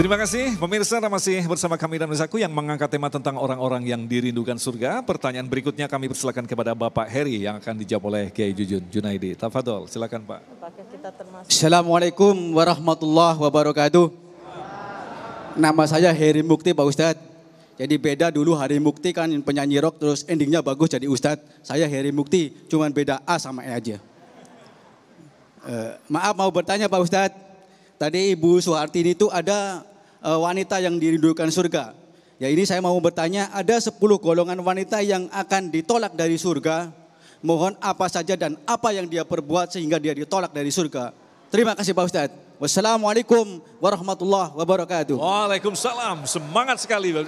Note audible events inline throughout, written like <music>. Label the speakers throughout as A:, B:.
A: Terima kasih pemirsa masih bersama kami dan Rizaku yang mengangkat tema tentang orang-orang yang dirindukan surga. Pertanyaan berikutnya kami persilakan kepada Bapak Heri yang akan dijawab oleh Kiai Jujun Junaidi. Tafadol, silakan Pak. Assalamualaikum warahmatullahi wabarakatuh. Nama saya Heri Mukti Pak Ustadz. Jadi beda dulu Hari Mukti kan penyanyi rock terus endingnya bagus jadi Ustadz. Saya Heri Mukti cuman beda A sama E aja. Uh, maaf mau bertanya Pak Ustadz. Tadi Ibu Suhartini itu ada eh, wanita yang dirindukan surga. Ya ini saya mau bertanya, ada 10 golongan wanita yang akan ditolak dari surga. Mohon apa saja dan apa yang dia perbuat sehingga dia ditolak dari surga. Terima kasih Pak Ustadz. Wassalamualaikum warahmatullahi wabarakatuh. Waalaikumsalam. Semangat sekali. Oh,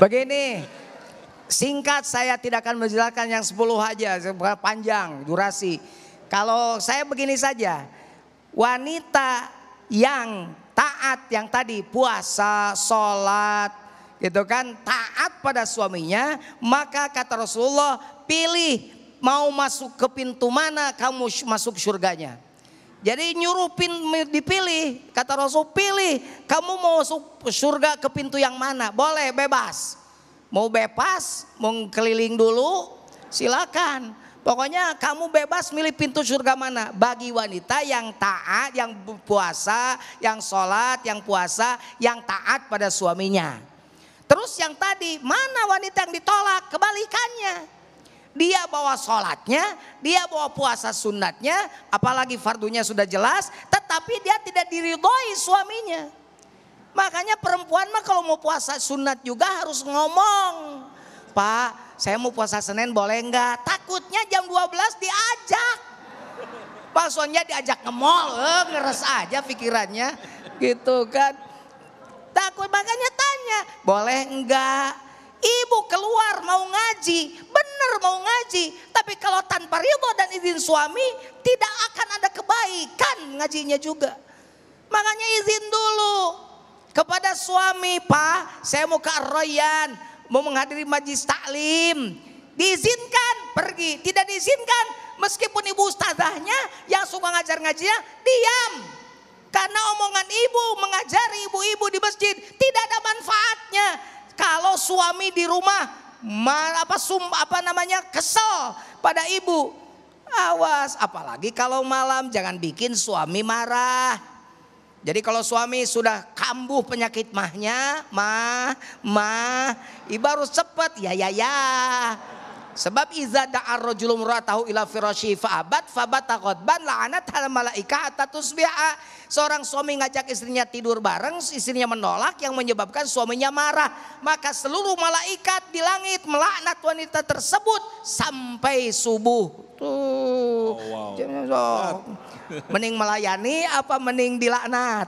A: Begini, singkat saya
B: tidak akan menjelaskan yang 10 aja, panjang durasi. Kalau saya begini saja, wanita yang taat yang tadi puasa, sholat, gitu kan taat pada suaminya maka kata Rasulullah pilih mau masuk ke pintu mana kamu masuk surganya jadi nyuruh pin, dipilih kata Rasul pilih kamu mau masuk surga ke pintu yang mana boleh bebas mau bebas mau keliling dulu silakan Pokoknya kamu bebas milih pintu surga mana. Bagi wanita yang taat, yang puasa, yang sholat, yang puasa, yang taat pada suaminya. Terus yang tadi, mana wanita yang ditolak? Kebalikannya. Dia bawa sholatnya, dia bawa puasa sunatnya, apalagi fardunya sudah jelas, tetapi dia tidak diridhoi suaminya. Makanya perempuan mah kalau mau puasa sunat juga harus ngomong. Pak, saya mau puasa Senin boleh enggak? Takutnya jam 12 diajak. Maksudnya diajak mall, eh, ngeres aja pikirannya gitu kan. Takut makanya tanya, boleh enggak? Ibu keluar mau ngaji, bener mau ngaji. Tapi kalau tanpa ribu dan izin suami, tidak akan ada kebaikan ngajinya juga. Makanya izin dulu kepada suami, Pak, saya mau ke Royan mau menghadiri majlis taklim. Diizinkan pergi, tidak diizinkan. Meskipun ibu ustazahnya yang suka ngajar ngajinya diam. Karena omongan ibu mengajari ibu-ibu di masjid tidak ada manfaatnya. Kalau suami di rumah mar, apa sum apa namanya kesel pada ibu. Awas, apalagi kalau malam jangan bikin suami marah. Jadi kalau suami sudah kambuh penyakit mahnya, mah, mah, ibaru cepat, ya, ya, ya. Sebab iza da'ar rajulu tahu ila firasyi fa'abat fabata qadban la'anat hal malaika atatus bi'a. Seorang suami ngajak istrinya tidur bareng, istrinya menolak yang menyebabkan suaminya marah. Maka seluruh malaikat di langit melaknat wanita tersebut sampai subuh. Tuh. Oh, wow. So, <laughs> mending melayani apa mending dilaknat?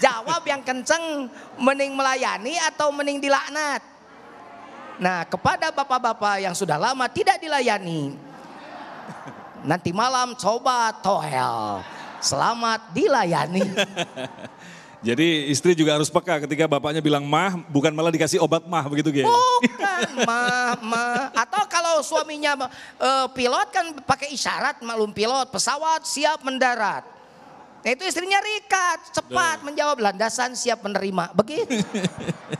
B: Jawab yang kenceng, mending melayani atau mending dilaknat? Nah, kepada bapak-bapak yang sudah lama tidak dilayani, nanti malam coba tohel. Selamat dilayani. <laughs>
A: Jadi istri juga harus peka ketika bapaknya bilang mah, bukan malah dikasih obat mah begitu gitu.
B: Bukan <laughs> mah, mah. Atau kalau suaminya uh, pilot kan pakai isyarat maklum pilot pesawat siap mendarat. Nah itu istrinya Rika cepat Duh. menjawab landasan siap menerima begitu. <laughs>